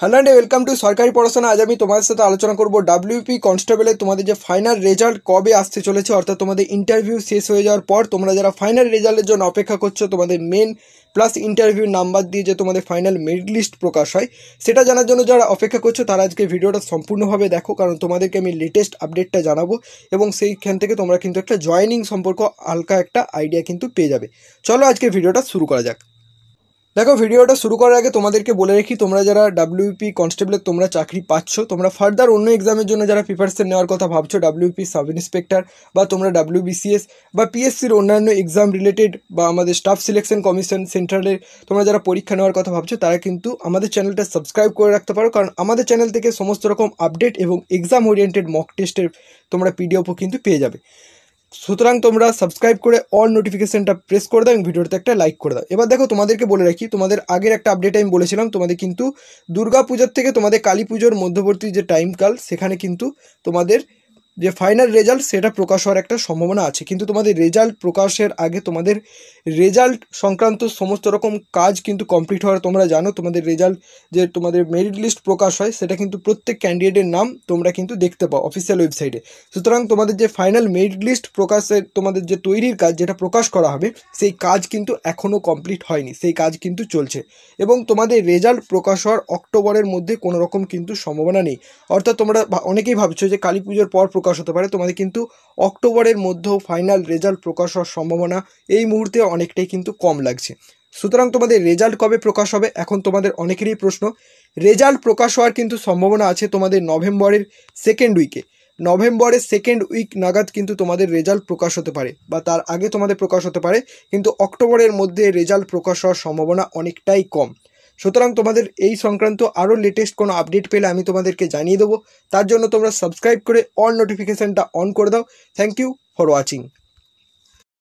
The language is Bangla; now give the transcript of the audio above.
হ্যালো অ্যান্ড ওয়েলকাম টু সরকারি পড়াশোনা আজ আমি তোমাদের সাথে আলোচনা করবো ডাব্লিউপি কনস্টেবলে তোমাদের যে ফাইনাল রেজাল্ট কবে আসতে চলেছে অর্থাৎ তোমাদের ইন্টারভিউ শেষ হয়ে যাওয়ার পর তোমরা যারা ফাইনাল রেজাল্টের জন্য অপেক্ষা করছো তোমাদের মেন প্লাস ইন্টারভিউ নাম্বার দিয়ে যে তোমাদের ফাইনাল মেরিট লিস্ট প্রকাশ হয় সেটা জানার জন্য যারা অপেক্ষা করছো তারা আজকে ভিডিওটা সম্পূর্ণভাবে দেখো কারণ তোমাদেরকে আমি লেটেস্ট আপডেটটা জানাবো এবং সেইখান থেকে তোমরা কিন্তু একটা জয়নিং সম্পর্ক হালকা একটা আইডিয়া কিন্তু পেয়ে যাবে চলো আজকে ভিডিওটা শুরু করা যাক দেখো ভিডিওটা শুরু করার আগে তোমাদেরকে বলে রাখি তোমরা যারা ডাব্লিউপি কনস্টেবলের তোমরা চাকরি পাচ্ছ তোমরা ফার্দার অন্য এক্সামের জন্য যারা প্রিপারেশন নেওয়ার কথা ভাবছো ডাব্লিউপি সাব ইন্সপেক্টর বা তোমরা ডাব্লিউবিসিএস বা পিএসসির অন্যান্য এক্সাম রিলেটেড বা আমাদের স্টাফ সিলেকশন কমিশন সেন্ট্রালের তোমরা যারা পরীক্ষা নেওয়ার কথা ভাবছো তারা কিন্তু আমাদের চ্যানেলটা সাবস্ক্রাইব করে রাখতে পারো কারণ আমাদের চ্যানেল থেকে সমস্ত রকম আপডেট এবং এক্সাম ওরিয়েন্টেড মক টেস্টের তোমরা পিডিএফও কিন্তু পেয়ে যাবে সুতরাং তোমরা সাবস্ক্রাইব করে অল নোটিফিকেশানটা প্রেস করে দাও এবং ভিডিওটাতে একটা লাইক করে দাও এবার দেখো তোমাদেরকে বলে রাখি তোমাদের আগের একটা আপডেট আমি বলেছিলাম তোমাদের কিন্তু দুর্গা থেকে তোমাদের কালী পুজোর মধ্যবর্তী যে টাইমকাল সেখানে কিন্তু তোমাদের যে ফাইনাল রেজাল্ট সেটা প্রকাশ হওয়ার একটা সম্ভাবনা আছে কিন্তু তোমাদের রেজাল্ট প্রকাশের আগে তোমাদের রেজাল্ট সংক্রান্ত সমস্ত রকম কাজ কিন্তু কমপ্লিট হওয়ার তোমরা জানো তোমাদের রেজাল্ট যে তোমাদের মেরিট লিস্ট প্রকাশ হয় সেটা কিন্তু প্রত্যেক ক্যান্ডিডেটের নাম তোমরা কিন্তু দেখতে পাও অফিসিয়াল ওয়েবসাইটে সুতরাং তোমাদের যে ফাইনাল মেরিট লিস্ট প্রকাশের তোমাদের যে তৈরির কাজ যেটা প্রকাশ করা হবে সেই কাজ কিন্তু এখনও কমপ্লিট হয়নি সেই কাজ কিন্তু চলছে এবং তোমাদের রেজাল্ট প্রকাশ হওয়ার অক্টোবরের মধ্যে কোনো রকম কিন্তু সম্ভাবনা নেই অর্থাৎ তোমরা অনেকেই ভাবছো যে কালী পুজোর পর প্রকাশ হতে পারে তোমাদের কিন্তু অক্টোবরের মধ্যেও ফাইনাল রেজাল্ট প্রকাশ হওয়ার সম্ভাবনা এই মুহূর্তে অনেকটাই কিন্তু কম লাগছে সুতরাং তোমাদের রেজাল্ট কবে প্রকাশ হবে এখন তোমাদের অনেকেরই প্রশ্ন রেজাল্ট প্রকাশ হওয়ার কিন্তু সম্ভাবনা আছে তোমাদের নভেম্বরের সেকেন্ড উইকে নভেম্বরের সেকেন্ড উইক নাগাদ কিন্তু তোমাদের রেজাল্ট প্রকাশ হতে পারে বা তার আগে তোমাদের প্রকাশ হতে পারে কিন্তু অক্টোবরের মধ্যে রেজাল্ট প্রকাশ হওয়ার সম্ভাবনা অনেকটাই কম সুতরাং তোমাদের এই সংক্রান্ত আরও লেটেস্ট কোনো আপডেট পেলে আমি তোমাদেরকে জানিয়ে দেবো তার জন্য তোমরা সাবস্ক্রাইব করে অল নোটিফিকেশানটা অন করে দাও থ্যাংক ইউ ফর ওয়াচিং